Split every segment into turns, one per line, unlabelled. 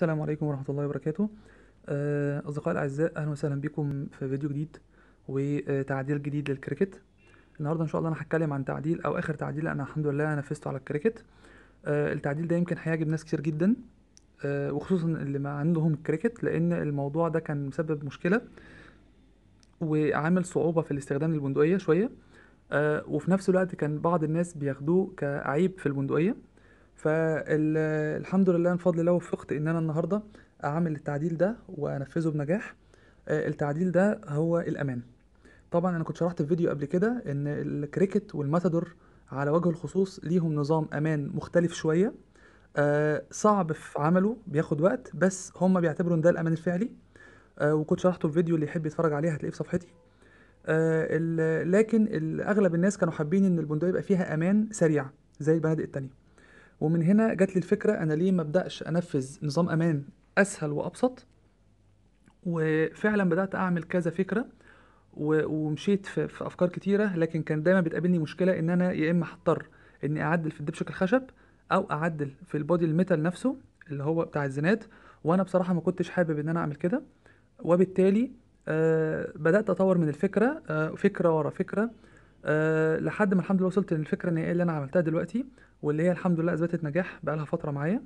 السلام عليكم ورحمة الله وبركاته آه، أصدقائي الأعزاء أهلا وسهلا بكم في فيديو جديد وتعديل جديد للكريكت النهاردة إن شاء الله أنا هتكلم عن تعديل أو آخر تعديل أنا الحمد لله نفذته على الكريكت آه، التعديل ده يمكن هيعجب ناس كتير جدا آه، وخصوصا اللي ما عندهم الكريكت لأن الموضوع ده كان مسبب مشكلة وعامل صعوبة في الاستخدام للبندقية شوية وفي نفس الوقت كان بعض الناس بياخدوه كعيب في البندقية فالحمد لله بفضل الله وفقت ان انا النهارده اعمل التعديل ده وانفذه بنجاح آه، التعديل ده هو الامان طبعا انا كنت شرحت في فيديو قبل كده ان الكريكت والماتادور على وجه الخصوص ليهم نظام امان مختلف شويه آه، صعب في عمله بياخد وقت بس هم بيعتبروا ان ده الامان الفعلي آه، وكنت شرحته في فيديو اللي يحب يتفرج عليه هتلاقيه في صفحتي لكن اغلب الناس كانوا حابين ان البندقيه يبقى فيها امان سريع زي البنادق التانيه ومن هنا جات لي الفكره انا ليه ما ابداش انفذ نظام امان اسهل وابسط وفعلا بدات اعمل كذا فكره ومشيت في, افكار كتيره لكن كان دايما بتقابلني مشكله ان انا يا اما هضطر اني اعدل في الدبشك الخشب او اعدل في البودي الميتال نفسه اللي هو بتاع الزناد وانا بصراحه ما كنتش حابب ان انا اعمل كده وبالتالي آه، بدات اطور من الفكره آه، فكره ورا فكره آه، لحد ما الحمد لله وصلت للفكره النهائيه اللي انا عملتها دلوقتي واللي هي الحمد لله اثبتت نجاح بقالها فتره معايا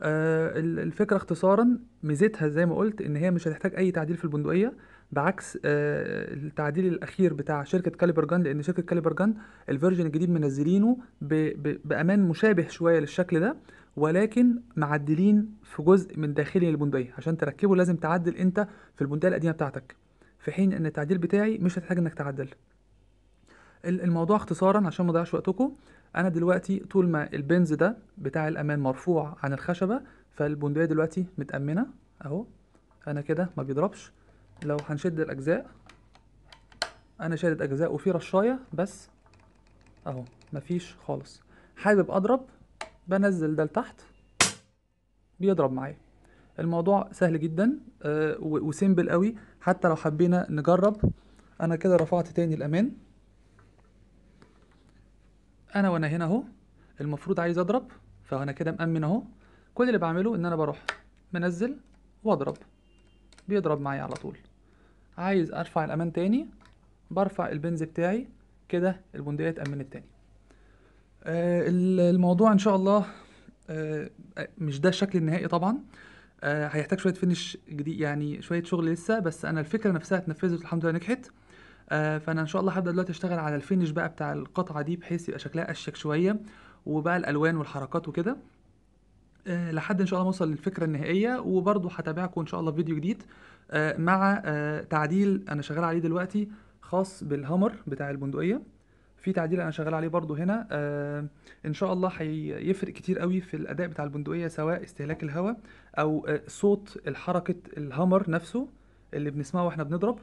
أه الفكره اختصارا ميزتها زي ما قلت ان هي مش هتحتاج اي تعديل في البندقيه بعكس أه التعديل الاخير بتاع شركه كاليبر جان لان شركه كاليبر جان الفيرجن الجديد منزلينه بامان مشابه شويه للشكل ده ولكن معدلين في جزء من داخلي البندقيه عشان تركبه لازم تعدل انت في البندقيه القديمه بتاعتك في حين ان التعديل بتاعي مش هتحتاج انك تعدل الموضوع اختصارا عشان ما اضيعش وقتكم انا دلوقتي طول ما البنز ده بتاع الامان مرفوع عن الخشبه فالبندقيه دلوقتي متامنه اهو انا كده ما بيضربش لو هنشد الاجزاء انا شادد اجزاء وفي رشايه بس اهو مفيش خالص حابب اضرب بنزل ده لتحت بيضرب معايا الموضوع سهل جدا آه، وسيمبل قوي حتى لو حبينا نجرب انا كده رفعت تاني الامان انا وانا هنا اهو المفروض عايز اضرب فانا كده مأمن اهو كل اللي بعمله ان انا بروح منزل واضرب بيضرب معايا على طول عايز ارفع الامان تاني برفع البنز بتاعي كده البندقية اتأمنت تاني آه الموضوع ان شاء الله آه مش ده الشكل النهائي طبعا آه هيحتاج شويه فينش جديد يعني شويه شغل لسه بس انا الفكره نفسها اتنفذت الحمد لله نجحت آه فانا ان شاء الله هبدا دلوقتي اشتغل على الفينش بقى بتاع القطعه دي بحيث يبقى شكلها اشيك شويه وبقى الالوان والحركات وكده آه لحد ان شاء الله ما اوصل للفكره النهائيه وبرضه هتابعكم ان شاء الله في فيديو جديد آه مع آه تعديل انا شغال عليه دلوقتي خاص بالهامر بتاع البندقيه في تعديل انا شغال عليه برضو هنا آه ان شاء الله هيفرق كتير قوي في الاداء بتاع البندقيه سواء استهلاك الهواء او آه صوت الحركه الهامر نفسه اللي بنسمعه واحنا بنضرب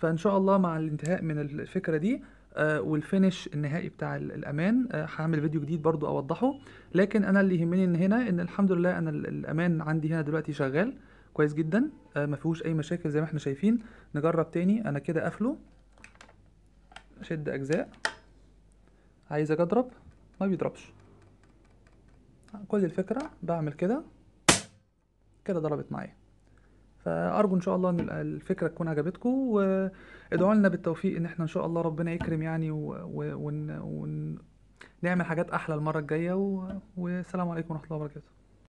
فان شاء الله مع الانتهاء من الفكره دي آه، والفينش النهائي بتاع الامان آه، هعمل فيديو جديد برضو اوضحه لكن انا اللي يهمني ان هنا ان الحمد لله انا الامان عندي هنا دلوقتي شغال كويس جدا آه، ما فيهوش اي مشاكل زي ما احنا شايفين نجرب تاني انا كده قافله شد اجزاء عايز اجرب ما بيضربش كل الفكره بعمل كده كده ضربت معايا فارجو ان شاء الله ان الفكره تكون عجبتكم وادعوا لنا بالتوفيق ان احنا ان شاء الله ربنا يكرم يعني ونعمل حاجات احلى المره الجايه والسلام عليكم ورحمه الله وبركاته